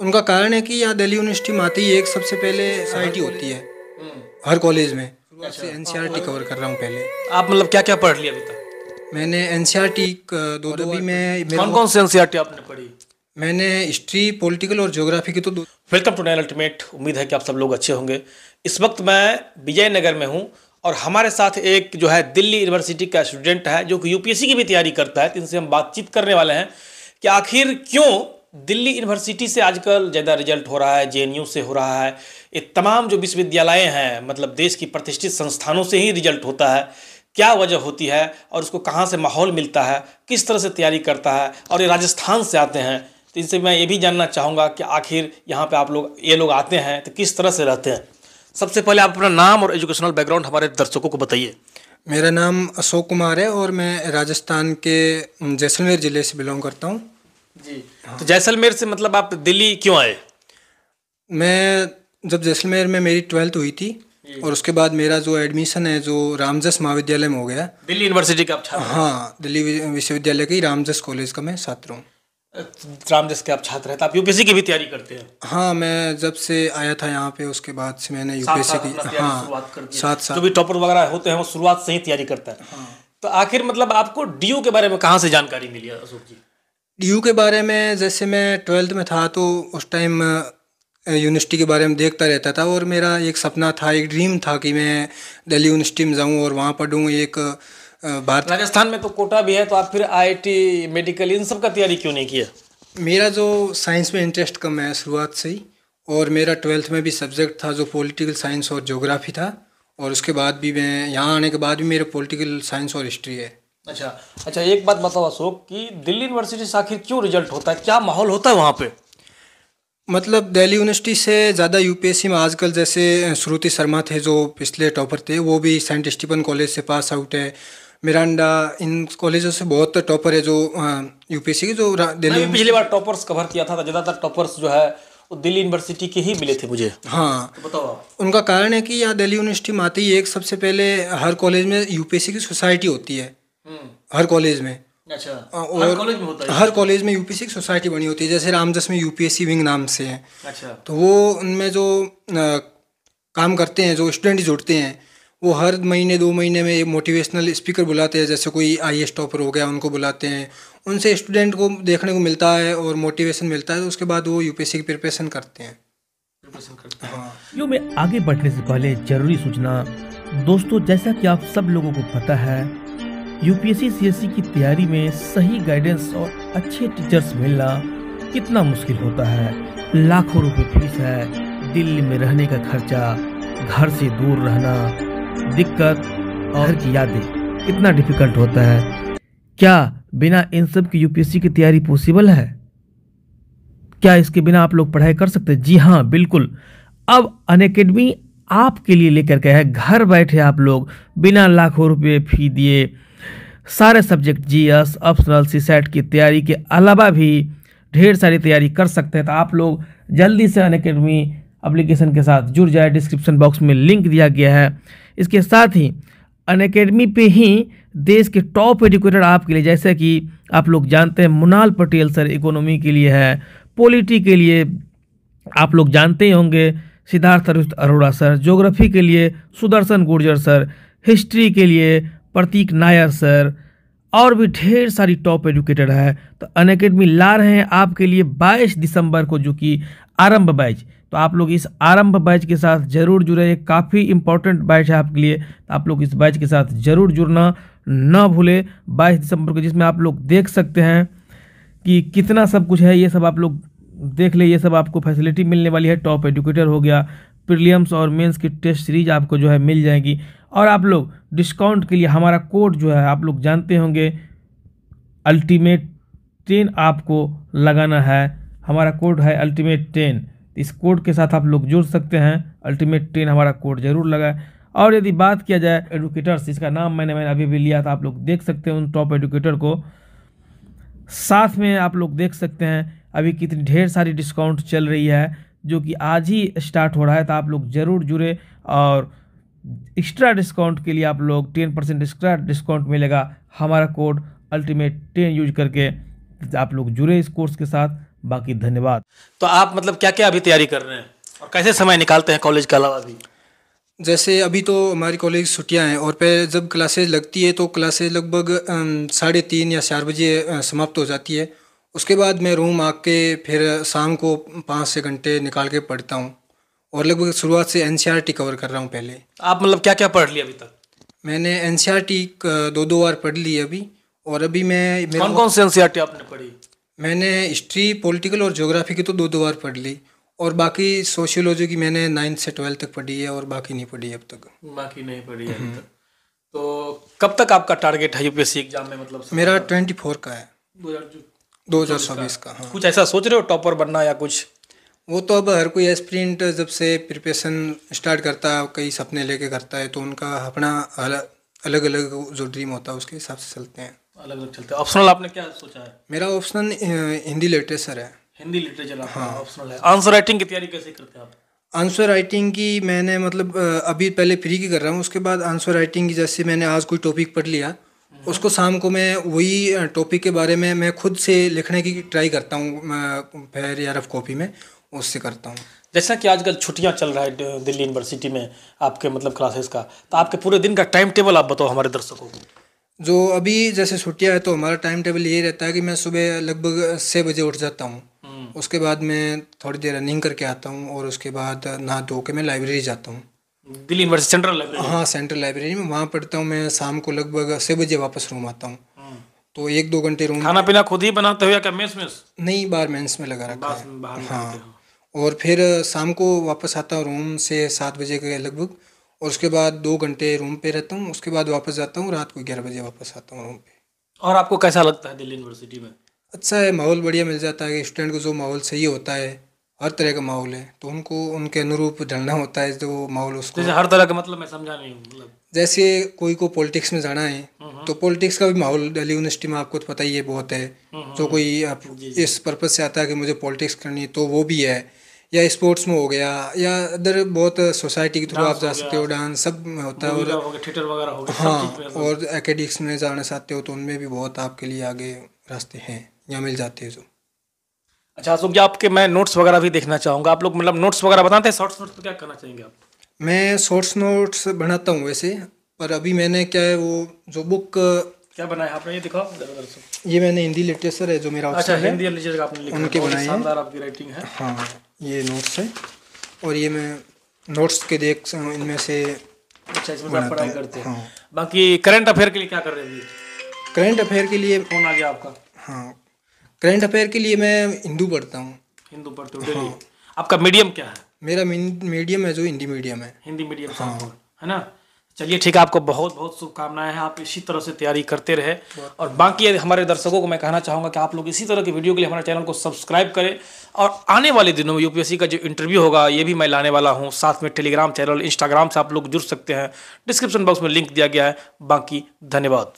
उनका कारण है कि यहाँ दिल्ली यूनिवर्सिटी में आती ही एक सबसे पहले आई होती है हर कॉलेज में अच्छा। N C R T cover कर रहा हूँ पहले आप मतलब क्या क्या पढ़ लिया अभी तक मैंने एन सी आर टी दो दो भी मैं कौन कौन सी एन सी आर टी आपने पढ़ी मैंने हिस्ट्री पॉलिटिकल और ज्योग्राफी की तो वेलकम टू नाइन अल्टीमेट उम्मीद है कि आप सब लोग अच्छे होंगे इस वक्त मैं विजयनगर में हूँ और हमारे साथ एक जो है दिल्ली यूनिवर्सिटी का स्टूडेंट है जो कि यूपीएससी की भी तैयारी करता है तो इनसे हम बातचीत करने वाले हैं कि आखिर क्यों दिल्ली यूनिवर्सिटी से आजकल ज़्यादा रिजल्ट हो रहा है जे से हो रहा है ये तमाम जो विश्वविद्यालय हैं मतलब देश की प्रतिष्ठित संस्थानों से ही रिजल्ट होता है क्या वजह होती है और उसको कहाँ से माहौल मिलता है किस तरह से तैयारी करता है और ये राजस्थान से आते हैं तो इनसे मैं ये भी जानना चाहूँगा कि आखिर यहाँ पर आप लोग ये लोग आते हैं तो किस तरह से रहते हैं सबसे पहले आप अपना नाम और एजुकेशनल बैकग्राउंड हमारे दर्शकों को बताइए मेरा नाम अशोक कुमार है और मैं राजस्थान के जैसलमेर ज़िले से बिलोंग करता हूँ जी तो जैसलमेर से मतलब आप दिल्ली क्यों आए मैं जब जैसलमेर में मेरी ट्वेल्थ हुई थी और उसके बाद मेरा जो एडमिशन है जो रामजस महाविद्यालय में हो गया दिल्ली यूनिवर्सिटी का छात्र हाँ दिल्ली विश्वविद्यालय के रामजस कॉलेज का मैं छात्र हूँ रामजस के आप छात्र हैं तो आप यूपीएससी की भी तैयारी करते हैं हाँ मैं जब से आया था यहाँ पे उसके बाद से मैंने यूपीएससी की हाँ साथ साथ जो भी टॉपर वगैरह होते हैं वो शुरुआत से ही तैयारी करता है हाँ। तो आखिर मतलब आपको डीयू के बारे में कहाँ से जानकारी मिली अशोक जी यू के बारे में जैसे मैं ट्वेल्थ में था तो उस टाइम यूनिवर्सिटी के बारे में देखता रहता था और मेरा एक सपना था एक ड्रीम था कि मैं दिल्ली यूनिवर्सिटी में जाऊँ और वहाँ पढ़ूँ एक भारत राजस्थान में तो कोटा भी है तो आप फिर आईआईटी मेडिकल इन सब का तैयारी क्यों नहीं किया मेरा जो साइंस में इंटरेस्ट कम है शुरुआत से ही और मेरा ट्वेल्थ में भी सब्जेक्ट था जो पॉलिटिकल साइंस और जोग्राफी था और उसके बाद भी मैं यहाँ आने के बाद भी मेरा पॉलिटिकल साइंस और हिस्ट्री है अच्छा अच्छा एक बात बताओ अशोक कि दिल्ली यूनिवर्सिटी से आखिर क्यों रिजल्ट होता है क्या माहौल होता है वहाँ पे मतलब दिल्ली यूनिवर्सिटी से ज़्यादा यूपीएससी में आजकल जैसे श्रुति शर्मा थे जो पिछले टॉपर थे वो भी सेंट स्टीफन कॉलेज से पास आउट है मिरांडा इन कॉलेजों से बहुत टॉपर है जो यूपीएससी के जो दिल्ली पिछली बार टॉपर्स कवर किया था तो ज़्यादातर टॉपर्स जो है दिल्ली यूनिवर्सिटी के ही मिले थे मुझे हाँ तो बताओ उनका कारण है कि यहाँ दिल्ली यूनिवर्सिटी में आते ही एक सबसे पहले हर कॉलेज में यूपीएससी की सोसाइटी होती है हर कॉलेज में अच्छा हाँ, और हर कॉलेज में होता है हर कॉलेज में यूपीएससी की सोसाइटी बनी होती है जैसे रामजस में यूपीएससी विंग नाम से है अच्छा तो वो उनमें जो आ, काम करते हैं जो स्टूडेंट जुड़ते हैं वो हर महीने दो महीने में एक मोटिवेशनल स्पीकर बुलाते हैं जैसे कोई आई एस टॉपर हो गया उनको बुलाते हैं उनसे स्टूडेंट को देखने को मिलता है और मोटिवेशन मिलता है तो उसके बाद वो यूपीएससी की प्रिपरेशन करते हैं वीडियो हाँ। में आगे बढ़ने से पहले जरूरी सूचना दोस्तों जैसा कि आप सब लोगों को पता है यूपीएससी सीएससी की तैयारी में सही गाइडेंस और अच्छे टीचर्स मिलना कितना मुश्किल होता है लाखों रुपए फीस है दिल्ली में रहने का खर्चा घर से दूर रहना दिक्कत और की यादें कितना डिफिकल्ट होता है क्या बिना इन सब की यूपीएससी की तैयारी पॉसिबल है क्या इसके बिना आप लोग पढ़ाई कर सकते हैं जी हाँ बिल्कुल अब अनकेडमी आपके लिए लेकर के है घर बैठे आप लोग बिना लाखों रुपए फी दिए सारे subject GS optional CSAT की तैयारी के अलावा भी ढेर सारी तैयारी कर सकते हैं तो आप लोग जल्दी से अनकेडमी अप्लीकेशन के साथ जुड़ जाए डिस्क्रिप्शन बॉक्स में लिंक दिया गया है इसके साथ ही अन अकेडमी पर ही देश के टॉप एजुकेटर आपके लिए जैसे कि आप लोग जानते हैं मुनाल पटेल सर इकोनॉमी के लिए है पॉलिटी के लिए आप लोग जानते ही होंगे सिद्धार्थ अरोड़ा सर ज्योग्राफी के लिए सुदर्शन गुर्जर सर हिस्ट्री के लिए प्रतीक नायर सर और भी ढेर सारी टॉप एजुकेटर है तो अन अकेडमी ला रहे हैं आपके लिए 22 दिसंबर को जो कि आरंभ बैच तो आप लोग इस आरंभ बैच के साथ जरूर जुड़े काफ़ी इंपॉर्टेंट बैच है आपके लिए तो आप लोग इस बैच के साथ जरूर जुड़ना ना भूले 22 दिसंबर को जिसमें आप लोग देख सकते हैं कि कितना सब कुछ है ये सब आप लोग देख ले ये सब आपको फैसिलिटी मिलने वाली है टॉप एजुकेटर हो गया प्रिलियम्स और मेंस की टेस्ट सीरीज आपको जो है मिल जाएगी और आप लोग डिस्काउंट के लिए हमारा कोड जो है आप लोग जानते होंगे अल्टीमेट टेन आपको लगाना है हमारा कोड है अल्टीमेट टेन इस कोड के साथ आप लोग जुड़ सकते हैं अल्टीमेट टेन हमारा कोड ज़रूर लगाए और यदि बात किया जाए एडुकेटर्स इसका नाम मैंने मैंने अभी भी लिया था आप लोग देख सकते हैं उन टॉप एडुकेटर को साथ में आप लोग देख सकते हैं अभी कितनी ढेर सारी डिस्काउंट चल रही है जो कि आज ही स्टार्ट हो रहा है तो आप लोग ज़रूर जुड़े और एक्स्ट्रा डिस्काउंट के लिए आप लोग टेन परसेंट एक्स्ट्रा डिस्काउंट मिलेगा हमारा कोड अल्टीमेट टेन यूज करके आप लोग जुड़े इस कोर्स के साथ बाकी धन्यवाद तो आप मतलब क्या क्या अभी तैयारी कर रहे हैं और कैसे समय निकालते हैं कॉलेज के अलावा भी जैसे अभी तो हमारी कॉलेज छुट्टियां हैं और पे जब क्लासेज लगती है तो क्लासेज लगभग साढ़े तीन या चार बजे समाप्त हो जाती है उसके बाद मैं रूम आके फिर शाम को पाँच छः घंटे निकाल के पढ़ता हूँ और लगभग शुरुआत से एन कवर e कर रहा हूँ पहले आप मतलब क्या क्या पढ़ लिया अभी तक मैंने एन e दो दो बार पढ़ ली अभी और अभी मैं कौन कौन से एन e आपने पढ़ी मैंने हिस्ट्री पॉलिटिकल और ज्योग्राफी की तो दो दो बार पढ़ ली और बाकी सोशियोलॉजी की मैंने नाइन्थ से ट्वेल्थ तक पढ़ी है और बाकी नहीं पढ़ी अब तक बाकी नहीं पढ़ी है तो कब तक आपका टारगेट है यूपीएससी एग्जाम में मतलब मेरा ट्वेंटी फोर का है दो हजार चौबीस का, का हाँ। कुछ ऐसा सोच रहे हो टॉपर बनना या कुछ वो तो अब हर कोई एस्प्रिंट जब से प्रिपरेशन स्टार्ट करता है कई सपने लेके करता है तो उनका अपना अलग अलग जो ड्रीम होता है उसके हिसाब से चलते हैं अलग अलग चलते हैं ऑप्शनल आपने क्या सोचा है मेरा ऑप्शनल हिंदी लिटरेचर है हिंदी लिटरेचर हाँ ऑप्शनल है आंसर राइटिंग की तैयारी कैसे करते हैं आप आंसर राइटिंग की मैंने मतलब अभी पहले फ्री की कर रहा हूँ उसके बाद आंसर राइटिंग की जैसे मैंने आज कोई टॉपिक पढ़ लिया हम्म। उसको शाम को मैं वही टॉपिक के बारे में मैं खुद से लिखने की ट्राई करता हूँ फेर या रफ कॉपी में उससे करता हूँ जैसा कि आजकल छुट्टियाँ चल रहा है दिल्ली यूनिवर्सिटी में आपके मतलब क्लासेस का तो आपके पूरे दिन का टाइम टेबल आप बताओ हमारे दर्शकों को जो अभी जैसे छुट्टियाँ है तो हमारा टाइम टेबल ये रहता है कि मैं सुबह लगभग छः बजे उठ जाता हूँ हम्म। उसके बाद मैं थोड़ी देर रनिंग करके आता हूँ और उसके बाद नहा धो के मैं लाइब्रेरी जाता हूँ दिल्ली यूनिवर्सिटी सेंट्रल लाइब्रेरी हाँ सेंट्रल लाइब्रेरी में वहाँ पढ़ता हूँ मैं शाम को लगभग छः बजे वापस रूम आता हूँ हम्म। तो एक दो घंटे रूम खाना पीना खुद ही बनाते हो या क्या मेस मेस नहीं बार मेंस में लगा रखा है हाँ और फिर शाम को वापस आता हूँ रूम से सात बजे के लगभग और उसके बाद दो घंटे रूम पे रहता हूँ उसके बाद वापस जाता हूँ रात को ग्यारह बजे वापस आता हूँ रूम पे और आपको कैसा लगता है दिल्ली यूनिवर्सिटी में अच्छा है माहौल बढ़िया मिल जाता है स्टूडेंट को जो माहौल सही होता है हर तरह का माहौल है तो उनको उनके अनुरूप ढलना होता है जो माहौल उसको जैसे हर तरह का मतलब मैं समझा नहीं मतलब जैसे कोई को पॉलिटिक्स में जाना है हम्म, हम्म। तो पॉलिटिक्स का भी माहौल दिल्ली यूनिवर्सिटी में आपको तो पता ही है बहुत है हम्म, जो कोई आप इस पर्पज़ से आता है कि मुझे पॉलिटिक्स करनी है तो वो भी है या स्पोर्ट्स में हो गया या अदर बहुत सोसाइटी के थ्रू आप जा सकते हो डांस सब में होता है और थिएटर वगैरह हो हाँ और एकेडिक्स में जाना चाहते हो तो उनमें भी बहुत आपके लिए आगे रास्ते हैं या मिल जाते हैं जो अच्छा अशोक तो जी आपके मैं नोट्स वगैरह भी देखना चाहूँगा आप लोग मतलब नोट्स वगैरह बताते हैं शॉर्ट्स नोट्स तो क्या करना चाहेंगे आप मैं शॉर्ट्स नोट्स बनाता हूँ वैसे पर अभी मैंने क्या है वो जो बुक क्या बनाया आपने ये दिखाओ ये मैंने हिंदी लिटरेचर है जो मेरा अच्छा हिंदी लिटरेचर आपने लिखा उनके बनाए शानदार आपकी राइटिंग है हाँ ये नोट्स है और ये मैं नोट्स के देख इनमें से अच्छा इसमें पढ़ाई करते हैं हाँ। बाकी करंट अफेयर के लिए क्या कर रहे हैं करंट अफेयर के लिए फोन आ गया आपका हाँ करंट अफेयर के लिए मैं हिंदू पढ़ता हूँ हिंदू पढ़ते हो हाँ। आपका मीडियम क्या है मेरा मीडियम है जो हिंदी मीडियम है हिंदी मीडियम हाँ। है ना चलिए ठीक है आपको बहुत बहुत शुभकामनाएं हैं आप इसी तरह से तैयारी करते रहे और बाकी हमारे दर्शकों को मैं कहना चाहूँगा कि आप लोग इसी तरह की वीडियो के लिए हमारे चैनल को सब्सक्राइब करें और आने वाले दिनों में यूपीएससी का जो इंटरव्यू होगा ये भी मैं लाने वाला हूँ साथ में टेलीग्राम चैनल इंस्टाग्राम से आप लोग जुड़ सकते हैं डिस्क्रिप्शन बॉक्स में लिंक दिया गया है बाकी धन्यवाद